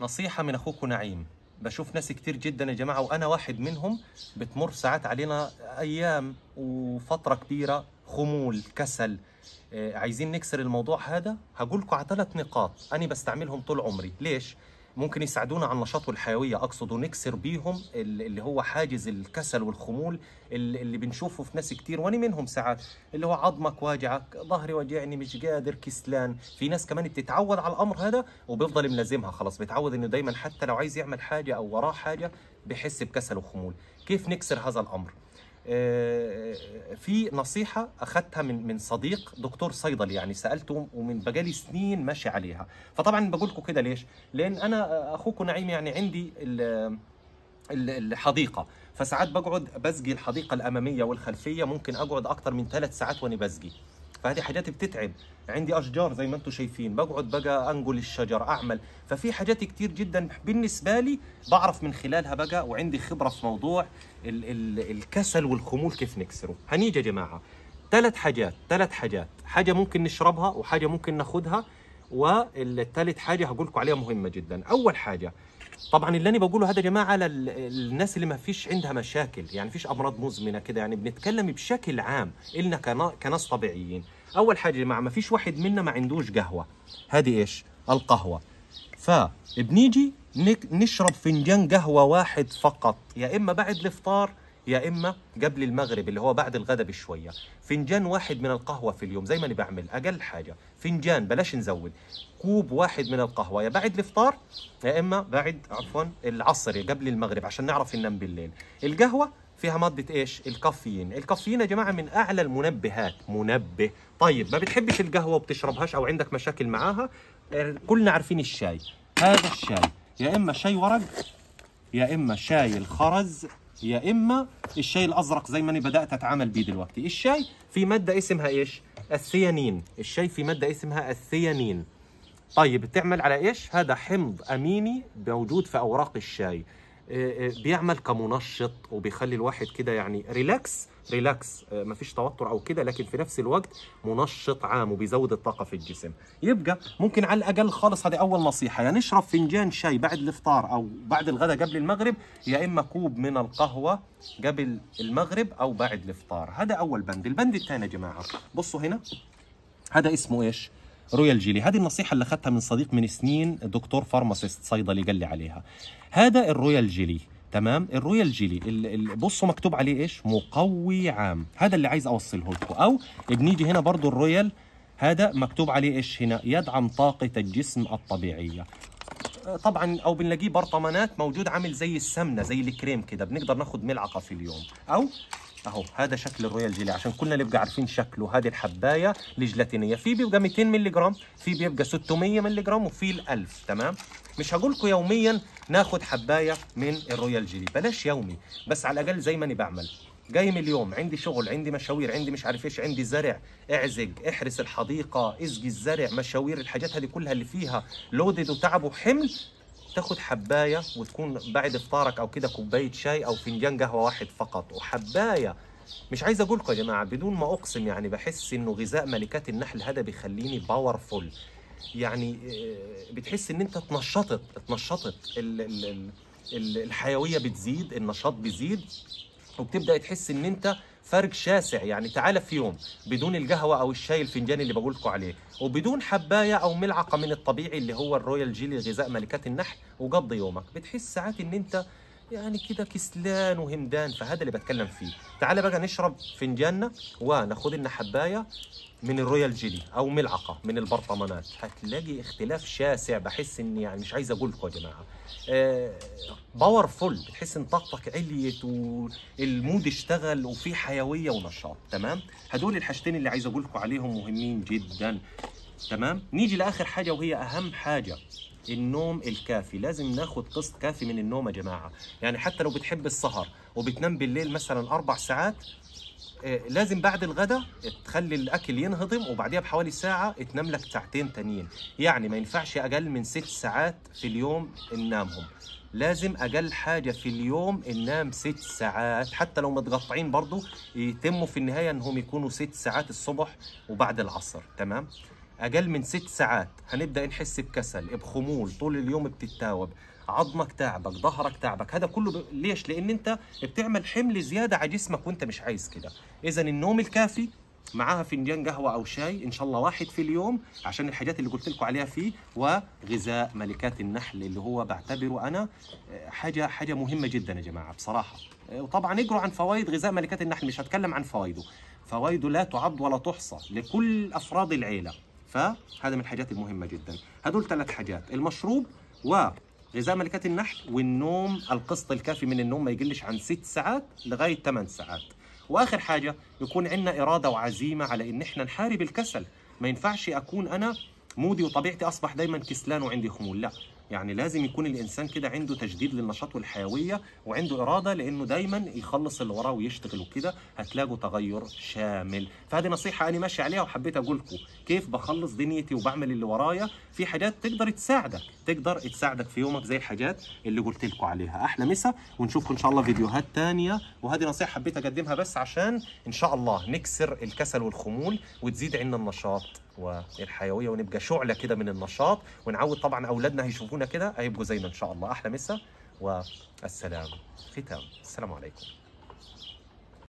نصيحة من أخوكم نعيم بشوف ناس كتير جدا يا جماعة وأنا واحد منهم بتمر ساعات علينا أيام وفترة كبيرة خمول كسل آه، عايزين نكسر الموضوع هذا هقولكم على ثلاث نقاط أنا بستعملهم طول عمري ليش؟ ممكن يساعدونا على النشاط والحيويه اقصد ونكسر بيهم اللي هو حاجز الكسل والخمول اللي بنشوفه في ناس كتير وانا منهم ساعات اللي هو عظمك واجعك ظهري واجعني مش قادر كسلان في ناس كمان بتتعود على الامر هذا وبيفضل ملازمها خلاص بيتعود انه دايما حتى لو عايز يعمل حاجه او وراه حاجه بحس بكسل وخمول كيف نكسر هذا الامر آه، في نصيحة أخذتها من من صديق دكتور صيدلي يعني سألته ومن بقالي سنين ماشي عليها فطبعا بقول لكم كده ليش؟ لأن أنا آه، أخوكم نعيم يعني عندي الحديقة فساعات بقعد بزقي الحديقة الأمامية والخلفية ممكن أقعد أكتر من ثلاث ساعات وأنا بزقي فهذه حاجات بتتعب عندي اشجار زي ما انتم شايفين بقعد بقى انقل الشجر اعمل ففي حاجات كتير جدا بالنسبه لي بعرف من خلالها بقى وعندي خبره في موضوع ال ال الكسل والخمول كيف نكسره هنيجي يا جماعه ثلاث حاجات ثلاث حاجات حاجه ممكن نشربها وحاجه ممكن ناخدها والثالث حاجه هقول لكم عليها مهمه جدا اول حاجه طبعا اللي انا بقوله هذا يا جماعه للناس اللي ما فيش عندها مشاكل يعني فيش امراض مزمنه كده يعني بنتكلم بشكل عام إلنا كناس طبيعيين اول حاجه يا جماعه ما فيش واحد منا ما عندوش قهوه هذه ايش القهوه فبنيجي نشرب فنجان قهوه واحد فقط يا اما بعد الافطار يا اما قبل المغرب اللي هو بعد الغداء بشويه فنجان واحد من القهوه في اليوم زي ما انا بعمل اقل حاجه فنجان بلاش نزود كوب واحد من القهوه يا بعد الافطار يا اما بعد عفوا العصر يا قبل المغرب عشان نعرف ننام بالليل القهوه فيها ماده ايش الكافيين الكافيين يا جماعه من اعلى المنبهات منبه طيب ما بتحبش القهوه وبتشربهاش او عندك مشاكل معاها كلنا عارفين الشاي هذا الشاي يا اما شاي ورق يا اما شاي الخرز يا اما الشاي الازرق زي ما انا بدات اتعامل بيه دلوقتي الشاي في ماده اسمها ايش الثيانين الشاي في ماده اسمها الثيانين طيب بتعمل على ايش هذا حمض اميني موجود في اوراق الشاي آه، آه، بيعمل كمنشط وبيخلي الواحد كده يعني ريلاكس ريلاكس آه، مفيش توتر او كده لكن في نفس الوقت منشط عام وبيزود الطاقه في الجسم يبقى ممكن على الاقل خالص هذه اول نصيحه يا يعني نشرب فنجان شاي بعد الافطار او بعد الغداء قبل المغرب يا اما كوب من القهوه قبل المغرب او بعد الافطار هذا اول بند البند الثاني يا جماعه بصوا هنا هذا اسمه ايش رويال جيلي هذه النصيحه اللي اخذتها من صديق من سنين دكتور فارماسيست صيدلي قال لي عليها هذا الرويال جيلي تمام الرويال جيلي بصوا مكتوب عليه ايش مقوي عام هذا اللي عايز اوصله لكم او بنيجي هنا برضو الرويال هذا مكتوب عليه ايش هنا يدعم طاقه الجسم الطبيعيه طبعا او بنلاقيه برطمانات موجود عامل زي السمنه زي الكريم كده بنقدر ناخد ملعقه في اليوم او اهو هذا شكل الرويال جيلي عشان كلنا نبقى عارفين شكله هذه الحبايه لجلاتينية في بيبقى 200 مللي جرام في بيبقى 600 مللي جرام وفي ال 1000 تمام مش هقول لكم يوميا ناخد حبايه من الرويال جيلي بلاش يومي بس على الاقل زي ما انا بعمل جاي من اليوم عندي شغل عندي مشاوير عندي مش عارف ايش عندي زرع اعزق احرس الحديقه اسقي الزرع مشاوير الحاجات هذه كلها اللي فيها لودد وتعب وحمل تاخد حبايه وتكون بعد افطارك او كده كوبايه شاي او فنجان قهوه واحد فقط وحبايه مش عايز اقول لكم يا جماعه بدون ما اقسم يعني بحس انه غذاء ملكات النحل هذا بيخليني باورفول يعني آه، بتحس ان انت اتنشطت اتنشطت الحيويه بتزيد النشاط بيزيد وبتبدا تحس ان انت فرق شاسع يعني تعالى في يوم بدون القهوه او الشاي الفنجان اللي بقول لكم عليه وبدون حبايه او ملعقه من الطبيعي اللي هو الرويال جيلي غذاء ملكات النحل وقضي يومك بتحس ساعات ان انت يعني كده كسلان وهمدان فهذا اللي بتكلم فيه تعال بقى نشرب فنجاننا وناخد لنا حبايه من الرويال جيلي او ملعقه من البرطمانات هتلاقي اختلاف شاسع بحس اني يعني مش عايز اقول لكم يا جماعه باور آه، باورفول بتحس ان طاقتك عليت والمود اشتغل وفي حيويه ونشاط تمام هدول الحاجتين اللي عايز اقول لكم عليهم مهمين جدا تمام نيجي لاخر حاجه وهي اهم حاجه النوم الكافي لازم ناخد قسط كافي من النوم يا جماعه يعني حتى لو بتحب السهر وبتنام بالليل مثلا اربع ساعات آه، لازم بعد الغداء تخلي الاكل ينهضم وبعديها بحوالي ساعه تنام لك ساعتين تانيين يعني ما ينفعش اقل من ست ساعات في اليوم ننامهم لازم اقل حاجه في اليوم ننام ست ساعات حتى لو متقطعين برضو يتموا في النهايه انهم يكونوا ست ساعات الصبح وبعد العصر تمام اقل من ست ساعات هنبدا نحس بكسل بخمول طول اليوم بتتاوب عظمك تعبك ظهرك تعبك هذا كله ب... ليش لان انت بتعمل حمل زياده على جسمك وانت مش عايز كده اذا النوم الكافي معاها فنجان قهوه او شاي ان شاء الله واحد في اليوم عشان الحاجات اللي قلت لكم عليها فيه وغذاء ملكات النحل اللي هو بعتبره انا آه، حاجه حاجه مهمه جدا يا جماعه بصراحه آه، وطبعا اقروا عن فوائد غذاء ملكات النحل مش هتكلم عن فوائده فوائده لا تعد ولا تحصى لكل افراد العيله فهذا من الحاجات المهمه جدا هدول ثلاث حاجات المشروب وغذاء ملكات النحل والنوم القسط الكافي من النوم ما يقلش عن ست ساعات لغايه ثمان ساعات واخر حاجه يكون عندنا اراده وعزيمه على ان احنا نحارب الكسل ما ينفعش اكون انا مودي وطبيعتي اصبح دايما كسلان وعندي خمول لا يعني لازم يكون الانسان كده عنده تجديد للنشاط والحيويه وعنده اراده لانه دايما يخلص اللي وراه ويشتغل وكده هتلاقوا تغير شامل فهذه نصيحه انا ماشي عليها وحبيت اقول لكم كيف بخلص دنيتي وبعمل اللي ورايا في حاجات تقدر تساعدك تقدر تساعدك في يومك زي الحاجات اللي قلت لكم عليها احلى مسا ونشوفكم ان شاء الله فيديوهات ثانيه وهذه نصيحه حبيت اقدمها بس عشان ان شاء الله نكسر الكسل والخمول وتزيد عندنا النشاط والحيويه ونبقى شعله كده من النشاط ونعود طبعا اولادنا هيشوفونا كده هيبقوا زينا ان شاء الله احلى مسا والسلام ختام السلام عليكم